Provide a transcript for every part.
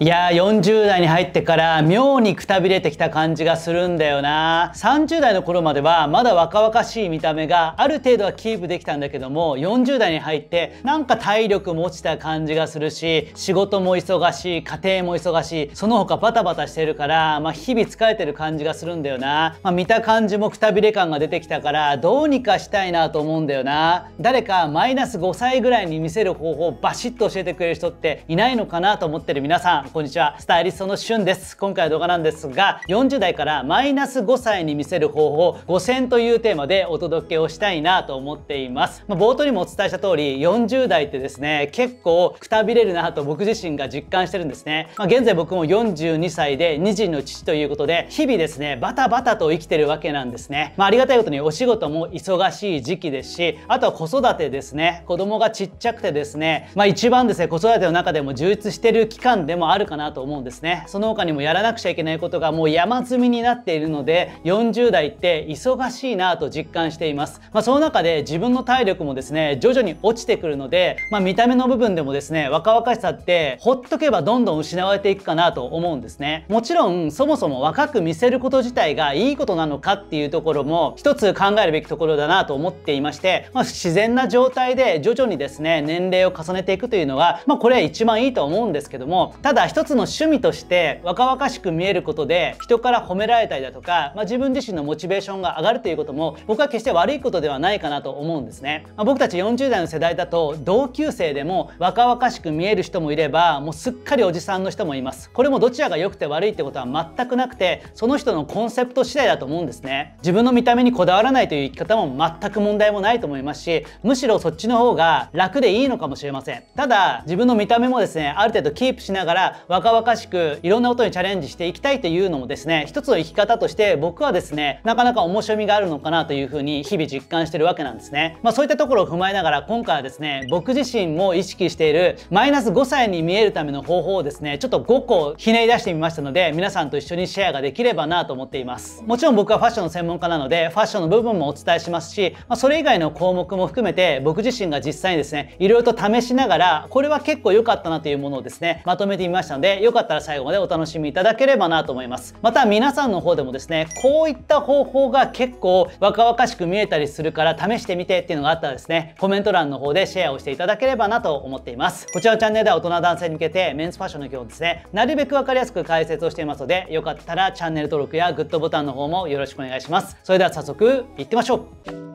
いやー40代に入ってから妙にくたびれてきた感じがするんだよな30代の頃まではまだ若々しい見た目がある程度はキープできたんだけども40代に入ってなんか体力も落ちた感じがするし仕事も忙しい家庭も忙しいその他バタバタしてるからまあ、日々疲れてる感じがするんだよな、まあ、見た感じもくたびれ感が出てきたからどうにかしたいなと思うんだよな誰かマイナス5歳ぐらいに見せる方法をバシッと教えてくれる人っていないのかなと思ってる皆さんこんにちはスタイリストのしゅんです今回の動画なんですが40代からマイナス5歳に見せる方法5選というテーマでお届けをしたいなと思っています、まあ、冒頭にもお伝えした通り40代ってですね結構くたびれるなと僕自身が実感してるんですね、まあ、現在僕も42歳で2児の父ということで日々ですねバタバタと生きてるわけなんですねまあ、ありがたいことにお仕事も忙しい時期ですしあとは子育てですね子供がちっちゃくてですねまあ一番ですね子育ての中でも充実してる期間でもあるあるかなと思うんですねその他にもやらなくちゃいけないことがもう山積みになっているので40代って忙しいなと実感しています、まあ、その中で自分の体力もですね徐々に落ちてくるので、まあ、見た目の部分でもですね若々しさってほっとけばどんどん失われていくかなと思うんですねもちろんそもそも若く見せること自体がいいことなのかっていうところも一つ考えるべきところだなと思っていまして、まあ、自然な状態で徐々にですね年齢を重ねていくというのは、まあ、これは一番いいと思うんですけどもただ一つの趣味として若々しく見えることで人から褒められたりだとか、まあ、自分自身のモチベーションが上がるということも僕は決して悪いことではないかなと思うんですね、まあ、僕たち40代の世代だと同級生でも若々しく見える人もいればもうすっかりおじさんの人もいますこれもどちらが良くて悪いってことは全くなくてその人のコンセプト次第だと思うんですね自分の見た目にこだわらないという生き方も全く問題もないと思いますしむしろそっちの方が楽でいいのかもしれませんただ自分の見た目もですねある程度キープしながら若々しくいろんなことにチャレンジしていきたいというのもですね一つの生き方として僕はですねなかなか面白みがあるのかなというふうに日々実感してるわけなんですね、まあ、そういったところを踏まえながら今回はですね僕自身も意識しているマイナス5歳に見えるための方法をですねちょっと5個ひねり出してみましたので皆さんと一緒にシェアができればなと思っていますもちろん僕はファッションの専門家なのでファッションの部分もお伝えしますし、まあ、それ以外の項目も含めて僕自身が実際にですねいろいろと試しながらこれは結構良かったなというものをですねまとめてみましたましたのでよかったら最後までお楽しみいただければなと思いますまた皆さんの方でもですねこういった方法が結構若々しく見えたりするから試してみてっていうのがあったらですねコメント欄の方でシェアをしていただければなと思っていますこちらのチャンネルでは大人男性に向けてメンズファッションの基本ですねなるべく分かりやすく解説をしていますのでよかったらチャンネル登録やグッドボタンの方もよろしくお願いしますそれでは早速いってみましょう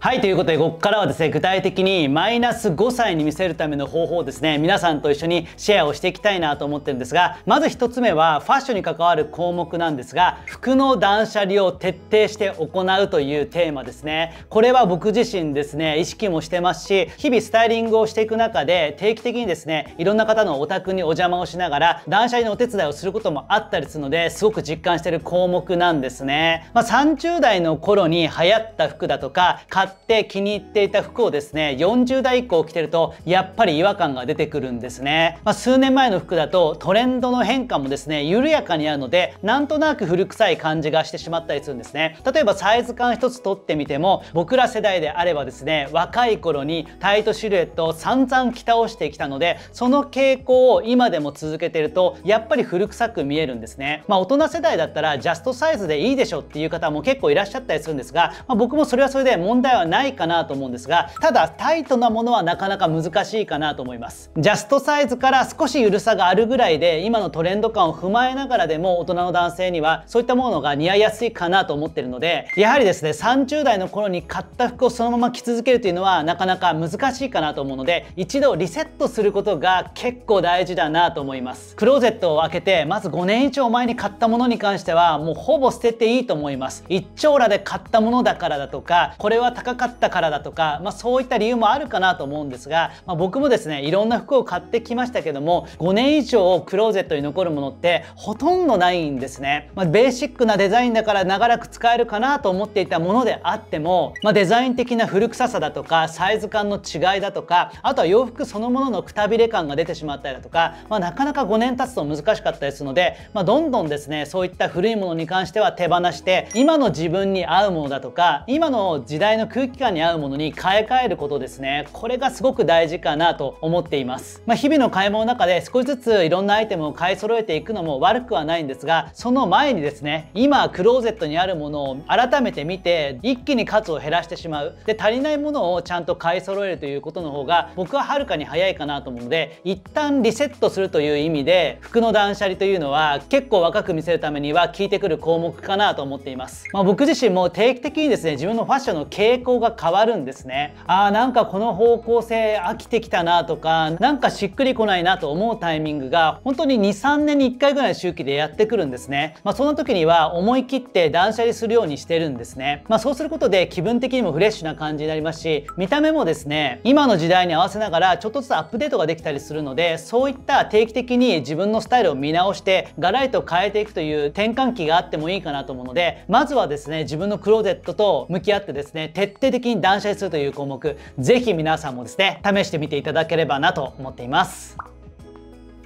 はいということでここからはですね具体的にマイナス5歳に見せるための方法をですね皆さんと一緒にシェアをしていきたいなと思ってるんですがまず1つ目はファッションに関わる項目なんですが服の断捨離を徹底して行うというテーマですねこれは僕自身ですね意識もしてますし日々スタイリングをしていく中で定期的にですねいろんな方のお宅にお邪魔をしながら断捨離のお手伝いをすることもあったりするのですごく実感してる項目なんですね、まあ、30代の頃に流行った服だとかって気に入っていた服をですね40代以降着てるとやっぱり違和感が出てくるんですね、まあ、数年前の服だとトレンドの変化もですね緩やかにあるのでなんとなく古臭い感じがしてしまったりするんですね例えばサイズ感一つ取ってみても僕ら世代であればですね若い頃にタイトシルエットを散々着倒してきたのでその傾向を今でも続けてるとやっぱり古臭く見えるんですねまあ大人世代だったらジャストサイズでいいでしょっていう方も結構いらっしゃったりするんですが、まあ、僕もそれはそれで問題ははないかなと思うんですがただタイトなものはなかなか難しいかなと思いますジャストサイズから少しゆるさがあるぐらいで今のトレンド感を踏まえながらでも大人の男性にはそういったものが似合いやすいかなと思ってるのでやはりですね30代の頃に買った服をそのまま着続けるというのはなかなか難しいかなと思うので一度リセットすることが結構大事だなと思いますクローゼットを開けてまず5年以上前に買ったものに関してはもうほぼ捨てていいと思います一長羅で買ったものだからだとかこれは高高かったからだとか、まあ、そういった理由もあるかなと思うんですが、まあ、僕もですねいろんな服を買ってきましたけども5年以上クローゼットに残るものってほとんどないんですね、まあ、ベーシックなデザインだから長らく使えるかなと思っていたものであっても、まあ、デザイン的な古臭さだとかサイズ感の違いだとかあとは洋服そのもののくたびれ感が出てしまったりだとか、まあ、なかなか5年経つと難しかったりするので、まあ、どんどんですねそういった古いものに関しては手放して今の自分に合うものだとか今の時代の空気感に合うものに買い替えることですねこれがすごく大事かなと思っています、まあ、日々の買い物の中で少しずついろんなアイテムを買い揃えていくのも悪くはないんですがその前にですね今クローゼットにあるものを改めて見て一気に数を減らしてしまうで足りないものをちゃんと買い揃えるということの方が僕ははるかに早いかなと思うので一旦リセットするという意味で服の断捨離というのは結構若く見せるためには効いてくる項目かなと思っています、まあ、僕自身も定期的にですね自分のファッションの傾向が変わるんですねあーなんかこの方向性飽きてきたなとかなんかしっくりこないなと思うタイミングが本当に23年に1回ぐらい周期でやってくるんですねまあその時には思い切って断捨離するようにしてるんですねまあそうすることで気分的にもフレッシュな感じになりますし見た目もですね今の時代に合わせながらちょっとずつアップデートができたりするのでそういった定期的に自分のスタイルを見直してガラリと変えていくという転換期があってもいいかなと思うのでまずはですね自分のクローゼットと向き合ってですね徹底的に断捨離するという項目、ぜひ皆さんもですね、試してみていただければなと思っています。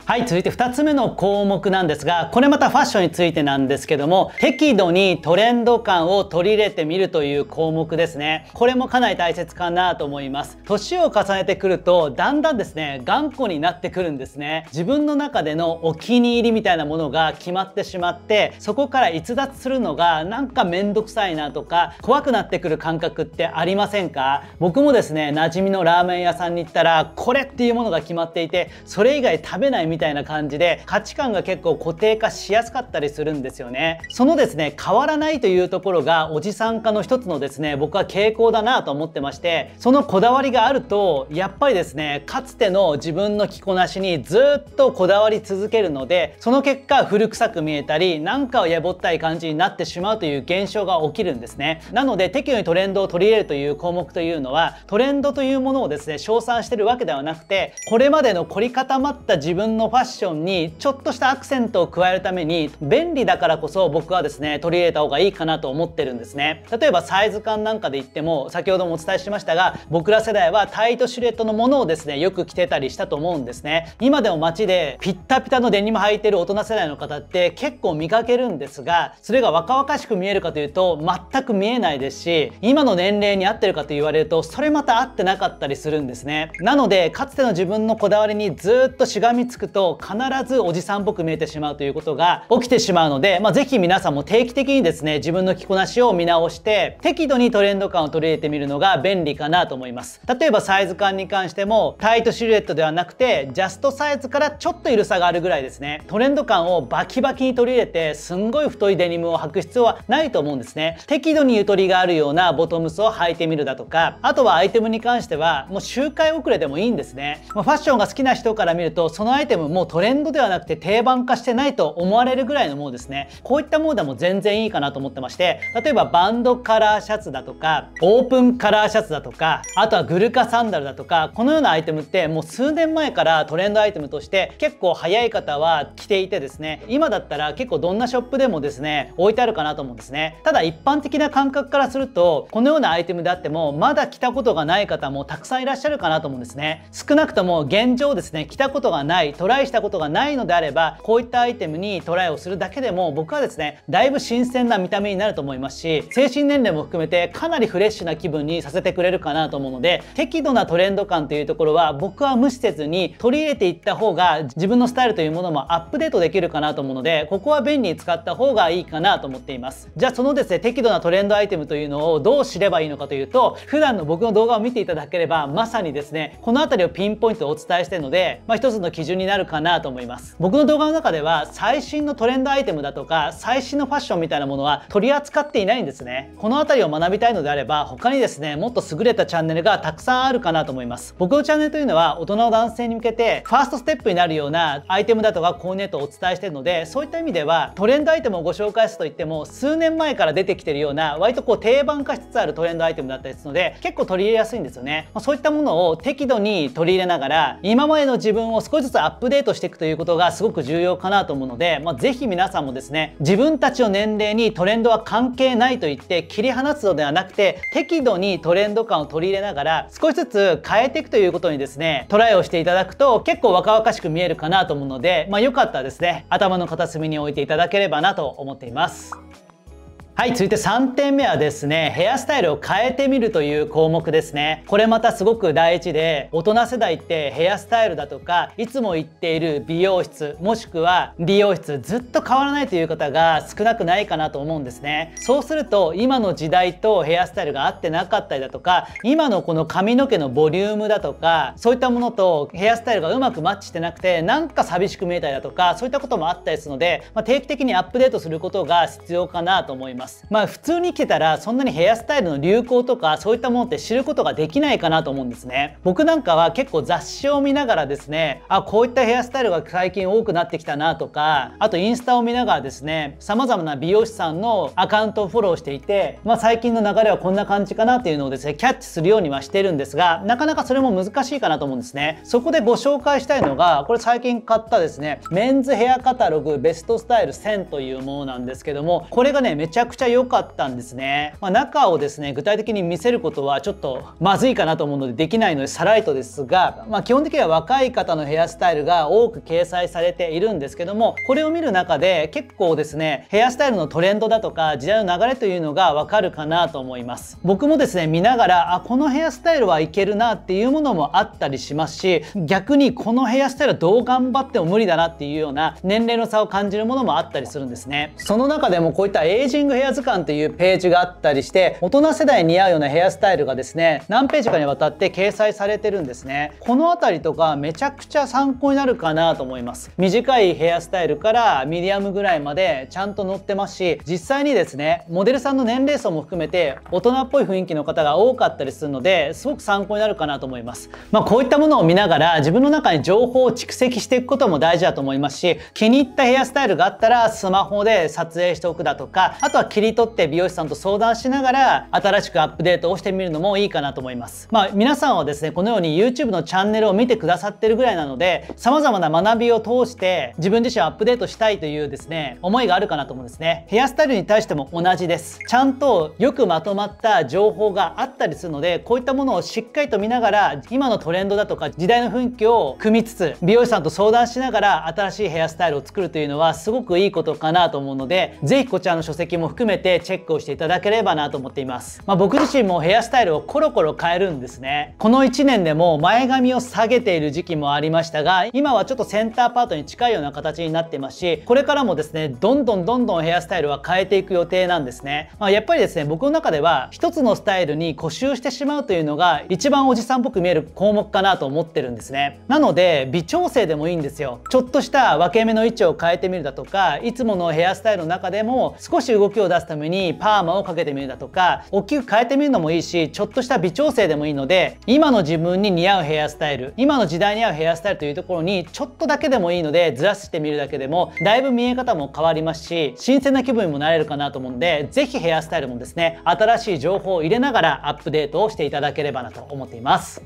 はい続いて2つ目の項目なんですがこれまたファッションについてなんですけども適度にトレンド感を取り入れてみるという項目ですねこれもかなり大切かなと思います年を重ねてくるとだんだんですね頑固になってくるんですね自分の中でのお気に入りみたいなものが決まってしまってそこから逸脱するのがなんかめんどくさいなとか怖くなってくる感覚ってありませんか僕もですね馴染みのラーメン屋さんに行ったらこれっていうものが決まっていてそれ以外食べないみたいな感じで価値観が結構固定化しやすかったりするんですよねそのですね変わらないというところがおじさん化の一つのですね僕は傾向だなと思ってましてそのこだわりがあるとやっぱりですねかつての自分の着こなしにずっとこだわり続けるのでその結果古臭く見えたりなんかをやぼったい感じになってしまうという現象が起きるんですねなので適用にトレンドを取り入れるという項目というのはトレンドというものをですね称賛してるわけではなくてこれまでの凝り固まった自分ののファッションにちょっとしたアクセントを加えるために便利だからこそ僕はですね取り入れた方がいいかなと思ってるんですね例えばサイズ感なんかで言っても先ほどもお伝えしましたが僕ら世代はタイトシルエットのものをですねよく着てたりしたと思うんですね今でも街でピッタピタのデニム履いてる大人世代の方って結構見かけるんですがそれが若々しく見えるかというと全く見えないですし今の年齢に合ってるかと言われるとそれまた合ってなかったりするんですねなのでかつての自分のこだわりにずっとしがみつくと必ずおじさんっぽく見えてしまうということが起きてしまうので、まあ、ぜひ皆さんも定期的にですね自分の着こなしを見直して適度にトレンド感を取り入れてみるのが便利かなと思います例えばサイズ感に関してもタイトシルエットではなくてジャストサイズからちょっと緩さがあるぐらいですねトレンド感をバキバキに取り入れてすんごい太いデニムを履く必要はないと思うんですね適度にゆとりがあるようなボトムスを履いてみるだとかあとはアイテムに関してはもう周回遅れでもいいんですね、まファッションが好きな人から見るとそのアイテムももうトレンドではなくて定番化してないと思われるぐらいのものですねこういったものでも全然いいかなと思ってまして例えばバンドカラーシャツだとかオープンカラーシャツだとかあとはグルカサンダルだとかこのようなアイテムってもう数年前からトレンドアイテムとして結構早い方は着ていてですね今だったら結構どんなショップでもですね置いてあるかなと思うんですねただ一般的な感覚からするとこのようなアイテムであってもまだ着たことがない方もたくさんいらっしゃるかなと思うんですね少なくとも現状ですね着たことがないトライしたことがないのであればこういったアイテムにトライをするだけでも僕はですねだいぶ新鮮な見た目になると思いますし精神年齢も含めてかなりフレッシュな気分にさせてくれるかなと思うので適度なトレンド感というところは僕は無視せずに取り入れていった方が自分のスタイルというものもアップデートできるかなと思うのでここは便利に使った方がいいかなと思っていますじゃあそのですね適度なトレンドアイテムというのをどう知ればいいのかというと普段の僕の動画を見ていただければまさにですねこの辺りをピンポイントでお伝えしてるので、まあ、一つの基準になるるかなと思います僕の動画の中では最新のトレンドアイテムだとか最新のファッションみたいなものは取り扱っていないんですねこの辺りを学びたいのであれば他にですねもっと優れたチャンネルがたくさんあるかなと思います僕のチャンネルというのは大人の男性に向けてファーストステップになるようなアイテムだとかコーディネートをお伝えしてるのでそういった意味ではトレンドアイテムをご紹介するといっても数年前から出てきてるような割とこう定番化しつつあるトレンドアイテムだったりするので結構取り入れやすいんですよねそういったものを適度に取り入れながら今までの自分を少しずつアップデートしていくということがすごく重要かなと思うので、まあ、ぜひ皆さんもですね自分たちの年齢にトレンドは関係ないと言って切り離すのではなくて適度にトレンド感を取り入れながら少しずつ変えていくということにですねトライをしていただくと結構若々しく見えるかなと思うので、まあ、よかったらですね頭の片隅に置いていただければなと思っています。はい、続いて3点目はですね、ヘアスタイルを変えてみるという項目ですね。これまたすごく大事で、大人世代ってヘアスタイルだとか、いつも行っている美容室、もしくは理容室、ずっと変わらないという方が少なくないかなと思うんですね。そうすると、今の時代とヘアスタイルが合ってなかったりだとか、今のこの髪の毛のボリュームだとか、そういったものとヘアスタイルがうまくマッチしてなくて、なんか寂しく見えたりだとか、そういったこともあったりするので、まあ、定期的にアップデートすることが必要かなと思います。ますまあ普通に来てたらそんなにヘアスタイルの流行とかそういったものって知ることができないかなと思うんですね僕なんかは結構雑誌を見ながらですねあこういったヘアスタイルが最近多くなってきたなとかあとインスタを見ながらですね様々な美容師さんのアカウントをフォローしていてまあ最近の流れはこんな感じかなっていうのをですねキャッチするようにはしてるんですがなかなかそれも難しいかなと思うんですねそこでご紹介したいのがこれ最近買ったですねメンズヘアカタログベストスタイル1000というものなんですけどもこれがねめちゃくちゃ良かったんですね、まあ、中をですね具体的に見せることはちょっとまずいかなと思うのでできないのでさらりとですが、まあ、基本的には若い方のヘアスタイルが多く掲載されているんですけどもこれを見る中で結構ですねヘアスタイルのトレンドだとか時代の流れというのがわかるかなと思います僕もですね見ながらあこのヘアスタイルはいけるなっていうものもあったりしますし逆にこのヘアスタイルはどう頑張っても無理だなっていうような年齢の差を感じるものもあったりするんですねその中でもこういったエイジングヘア図鑑というページがあったりして大人世代に似合うようなヘアスタイルがですね何ページかにわたって掲載されてるんですねこの辺りとかめちゃくちゃ参考になるかなと思います短いヘアスタイルからミディアムぐらいまでちゃんと載ってますし実際にですねモデルさんの年齢層も含めて大人っぽい雰囲気の方が多かったりするのですごく参考になるかなと思いますまあ、こういったものを見ながら自分の中に情報を蓄積していくことも大事だと思いますし気に入ったヘアスタイルがあったらスマホで撮影しておくだとかあとは切り取って美容師さんと相談しながら新しくアップデートをしてみるのもいいかなと思いますまあ皆さんはですねこのように YouTube のチャンネルを見てくださってるぐらいなので様々な学びを通して自分自身をアップデートしたいというですね思いがあるかなと思うんですねヘアスタイルに対しても同じですちゃんとよくまとまった情報があったりするのでこういったものをしっかりと見ながら今のトレンドだとか時代の雰囲気を組みつつ美容師さんと相談しながら新しいヘアスタイルを作るというのはすごくいいことかなと思うので是非こちらの書籍も含含めてチェックをしていただければなと思っています、まあ、僕自身もヘアスタイルをコロコロ変えるんですねこの1年でも前髪を下げている時期もありましたが今はちょっとセンターパートに近いような形になってますしこれからもですねどんどんどんどんヘアスタイルは変えていく予定なんですね、まあ、やっぱりですね僕の中では一つのスタイルに固執してしまうというのが一番おじさんっぽく見える項目かなと思ってるんですねなので微調整でもいいんですよちょっとした分け目の位置を変えてみるだとかいつものヘアスタイルの中でも少し動きを出すためにパーマをかけてみるだとか大きく変えてみるのもいいしちょっとした微調整でもいいので今の自分に似合うヘアスタイル今の時代に合うヘアスタイルというところにちょっとだけでもいいのでずらしてみるだけでもだいぶ見え方も変わりますし新鮮な気分にもなれるかなと思うんで是非ヘアスタイルもですね新しい情報を入れながらアップデートをしていただければなと思っています。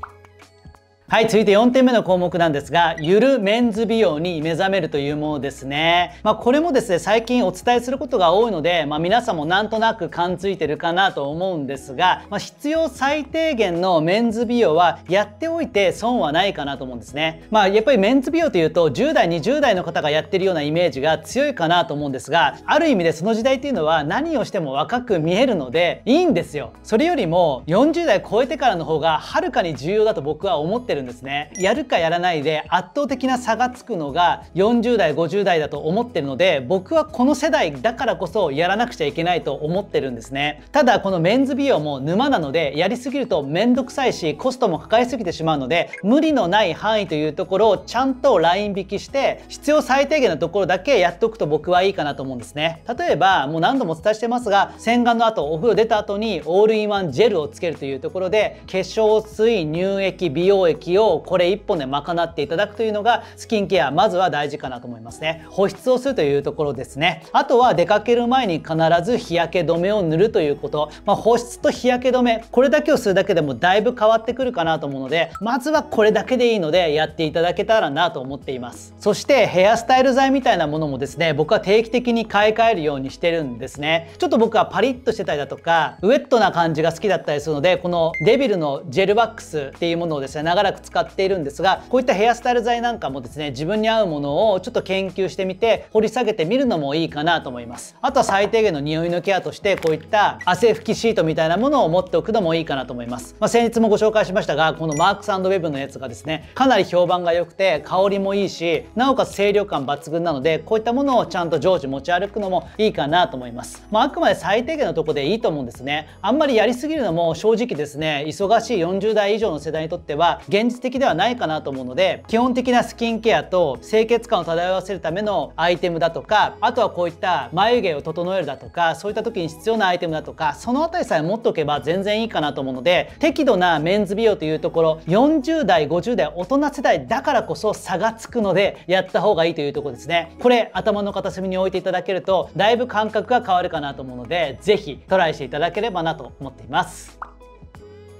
はい、続いて4点目の項目なんですが、ゆるメンズ美容に目覚めるというものですね。まあ、これもですね、最近お伝えすることが多いので、まあ、皆さんもなんとなく感づいてるかなと思うんですが、まあ、必要最低限のメンズ美容はやっておいて損はないかなと思うんですね。まあ、やっぱりメンズ美容というと、10代、20代の方がやってるようなイメージが強いかなと思うんですが、ある意味でその時代っていうのは何をしても若く見えるので、いいんですよ。それよりも40代超えてからの方がはるかに重要だと僕は思ってるるんですねやるかやらないで圧倒的な差がつくのが40代50代だと思ってるので僕はこの世代だからこそやらなくちゃいけないと思ってるんですねただこのメンズ美容も沼なのでやりすぎると面倒くさいしコストもかかりすぎてしまうので無理のない範囲というところをちゃんとライン引きして必要最低限のところだけやっておくと僕はいいかなと思うんですね例えばもう何度もお伝えしてますが洗顔の後お風呂出た後にオールインワンジェルをつけるというところで化粧水乳液美容液気をこれ1本で賄っていただくというのがスキンケアまずは大事かなと思いますね保湿をするというところですねあとは出かける前に必ず日焼け止めを塗るということ、まあ、保湿と日焼け止めこれだけをするだけでもだいぶ変わってくるかなと思うのでまずはこれだけでいいのでやっていただけたらなと思っていますそしてヘアスタイル剤みたいなものもですね僕は定期的に買い替えるようにしてるんですねちょっと僕はパリッとしてたりだとかウェットな感じが好きだったりするのでこのデビルのジェルワックスっていうものをですね長らくく使っているんですがこういったヘアスタイル剤なんかもですね自分に合うものをちょっと研究してみて掘り下げてみるのもいいかなと思いますあとは最低限の匂いのケアとしてこういった汗拭きシートみたいなものを持っておくのもいいかなと思います、まあ、先日もご紹介しましたがこのマークスウェブのやつがですねかなり評判が良くて香りもいいしなおかつ清涼感抜群なのでこういったものをちゃんと常時持ち歩くのもいいかなと思います、まあ、あくまで最低限のとこでいいと思うんですねあんまりやりすぎるのも正直ですね忙しい40代以上の世代にとっては現現実的ではないかなと思うので基本的なスキンケアと清潔感を漂わせるためのアイテムだとかあとはこういった眉毛を整えるだとかそういった時に必要なアイテムだとかその辺りさえ持っておけば全然いいかなと思うので適度なメンズ美容というところ40代50代大人世代だからこそ差がつくのでやった方がいいというとこですねこれ頭の片隅に置いていただけるとだいぶ感覚が変わるかなと思うので是非トライしていただければなと思っています。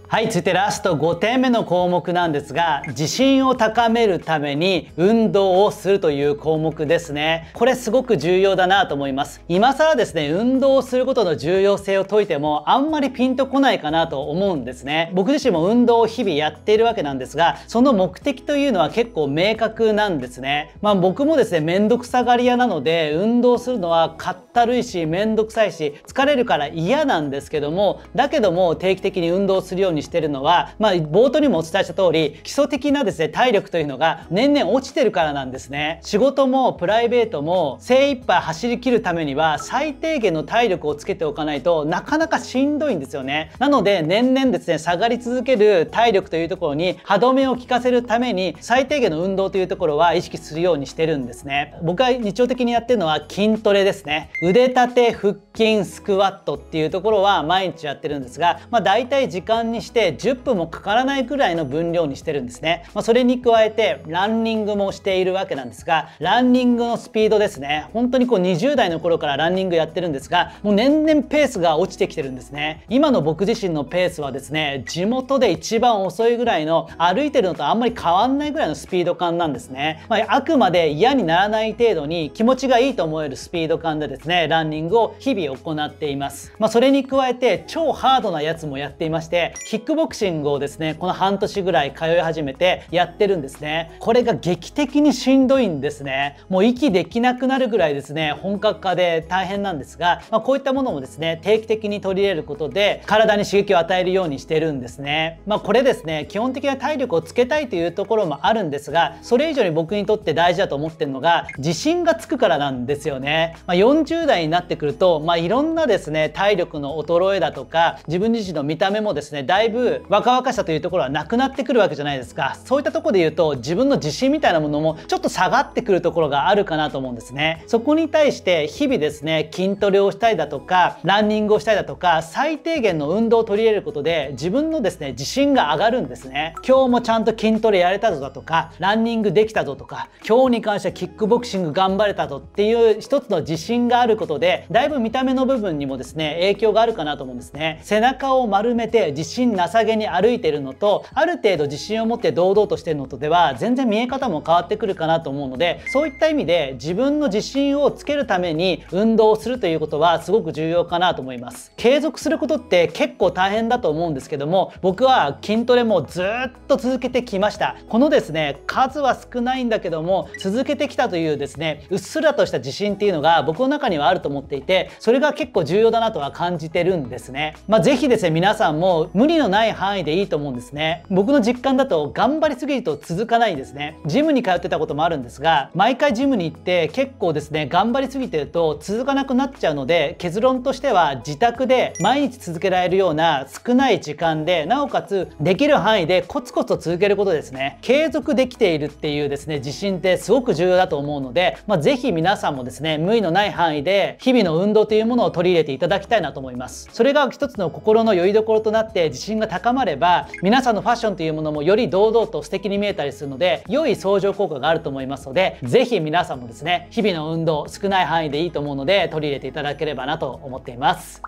はい続いてラスト5点目の項目なんですが自信を高めるために運動をするという項目ですねこれすごく重要だなと思います今更ですね運動をすることの重要性を説いてもあんまりピンとこないかなと思うんですね僕自身も運動を日々やっているわけなんですがその目的というのは結構明確なんですねまあ僕もですねめんどくさがり屋なので運動するのはかったるいしめんどくさいし疲れるから嫌なんですけどもだけども定期的に運動するようににしてるのは、まあ、冒頭にもお伝えした通り基礎的なですね体力というのが年々落ちてるからなんですね仕事もプライベートも精一杯走り切るためには最低限の体力をつけておかないとなかなかしんどいんですよねなので年々ですね下がり続ける体力というところに歯止めを効かせるために最低限の運動というところは意識するようにしてるんですね僕が日常的にやってるのは筋トレですね腕立て腹筋スクワットっていうところは毎日やってるんですがまあ大体時間にして10分もかからないくらいの分量にしてるんですね、まあ、それに加えてランニングもしているわけなんですがランニングのスピードですね本当にこう20代の頃からランニングやってるんですがもう年々ペースが落ちてきてるんですね今の僕自身のペースはですね地元で一番遅いぐらいの歩いてるのとあんまり変わんないぐらいのスピード感なんですね、まあ、あくまで嫌にならない程度に気持ちがいいと思えるスピード感でですねランニングを日々行っています、まあ、それに加えて超ハードなやつもやっていましてキックボクシングをですねこの半年ぐらい通い始めてやってるんですねこれが劇的にしんどいんですねもう息できなくなるぐらいですね本格化で大変なんですが、まあ、こういったものもですね定期的に取り入れることで体に刺激を与えるようにしてるんですねまあ、これですね基本的な体力をつけたいというところもあるんですがそれ以上に僕にとって大事だと思ってるのが自信がつくからなんですよね、まあ、40代になってくるとまあいろんなですね体力の衰えだとか自分自身の見た目もですねだいいぶ若々しさというところはなくなってくるわけじゃないですかそういったとこで言うと自分の自信みたいなものもちょっと下がってくるところがあるかなと思うんですねそこに対して日々ですね筋トレをしたりだとかランニングをしたりだとか最低限の運動を取り入れることで自分のですね自信が上がるんですね今日もちゃんと筋トレやれたぞだとかランニングできたぞとか今日に関してはキックボクシング頑張れたぞっていう一つの自信があることでだいぶ見た目の部分にもですね影響があるかなと思うんですね背中を丸めて自信さげに歩いてるのとある程度自信を持って堂々としてるのとでは全然見え方も変わってくるかなと思うのでそういった意味で自分の自信をつけるために運動をするということはすごく重要かなと思います継続することって結構大変だと思うんですけども僕は筋トレもずっと続けてきましたこのですね数は少ないんだけども続けてきたというですねうっすらとした自信っていうのが僕の中にはあると思っていてそれが結構重要だなとは感じてるんですねまあ、ぜひですね皆さんも無理のない範囲でいいと思うんですね僕の実感だと頑張りすぎると続かないですねジムに通ってたこともあるんですが毎回ジムに行って結構ですね頑張りすぎてると続かなくなっちゃうので結論としては自宅で毎日続けられるような少ない時間でなおかつできる範囲でコツコツと続けることですね継続できているっていうですね自信ってすごく重要だと思うので、まあ、是非皆さんもですね無理のない範囲で日々の運動というものを取り入れていただきたいなと思いますそれが一つの心の拠り所となって自信が高まれば皆さんのファッションというものもより堂々と素敵に見えたりするので良い相乗効果があると思いますので是非皆さんもですね日々の運動少ない範囲でいいと思うので取り入れていただければなと思っています。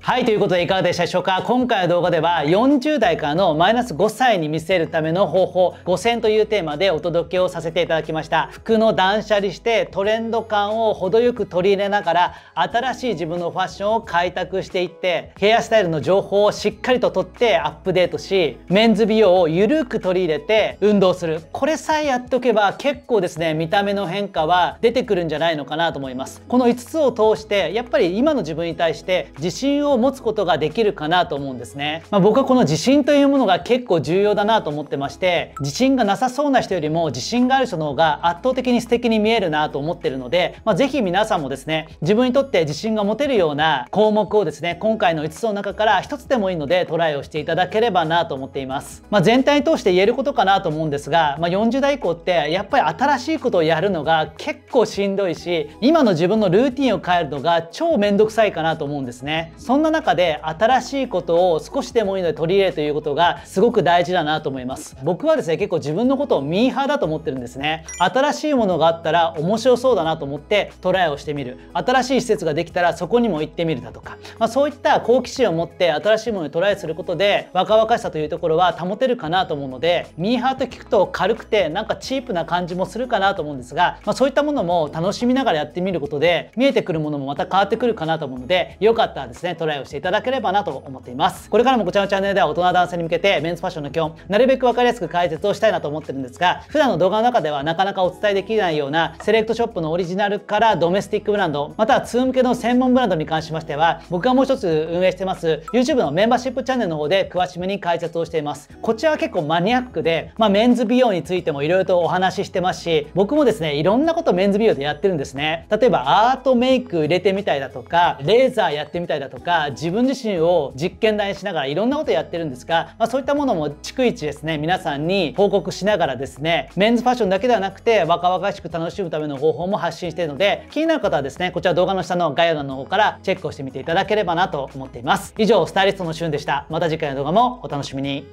はいということでいかがでしたでしょうか今回の動画では40代からのマイナス5歳に見せるための方法5選というテーマでお届けをさせていただきました服の断捨離してトレンド感を程よく取り入れながら新しい自分のファッションを開拓していってヘアスタイルの情報をしっかりと取ってアップデートしメンズ美容をゆるく取り入れて運動するこれさえやっておけば結構ですね見た目の変化は出てくるんじゃないのかなと思いますこの5つを通してやっぱり今の自分に対して自信をを持つことができるかなと思うんですね、まあ、僕はこの自信というものが結構重要だなと思ってまして自信がなさそうな人よりも自信がある人の方が圧倒的に素敵に見えるなと思ってるので、まあ、ぜ皆さんもですね自分にとって自信が持てるような項目をですね今回の5つの中から1つでもいいのでトライをしていただければなと思っています、まあ、全体通して言えることかなと思うんですが、まあ、40代以降ってやっぱり新しいことをやるのが結構しんどいし今の自分のルーティンを変えるのが超めんどくさいかなと思うんですねそんな中で新しいことを少しでもいいので取り入れるということがすごく大事だなと思います僕はですね結構自分のことをミーハーだと思ってるんですね新しいものがあったら面白そうだなと思ってトライをしてみる新しい施設ができたらそこにも行ってみるだとか、まあ、そういった好奇心を持って新しいものにトライすることで若々しさというところは保てるかなと思うのでミーハーと聞くと軽くてなんかチープな感じもするかなと思うんですが、まあ、そういったものも楽しみながらやってみることで見えてくるものもまた変わってくるかなと思うのでよかったらですねトライをしていただければなと思っていますこれからもこちらのチャンネルでは大人男性に向けてメンズファッションの基本なるべく分かりやすく解説をしたいなと思ってるんですが普段の動画の中ではなかなかお伝えできないようなセレクトショップのオリジナルからドメスティックブランドまたはー向けの専門ブランドに関しましては僕がもう一つ運営してます YouTube のメンバーシップチャンネルの方で詳しめに解説をしていますこちらは結構マニアックで、まあ、メンズ美容についても色々とお話ししてますし僕もですねいろんなことメンズ美容でやってるんですね例えばアートメイク入れてみたいだとかレーザーやってみたいだとから自分自身を実験台にしながらいろんなことやってるんですが、まあ、そういったものも逐一ですね皆さんに報告しながらですねメンズファッションだけではなくて若々しく楽しむための方法も発信しているので気になる方はですねこちら動画の下の概要欄の方からチェックをしてみていただければなと思っています以上スタイリストのしゅんでしたまた次回の動画もお楽しみに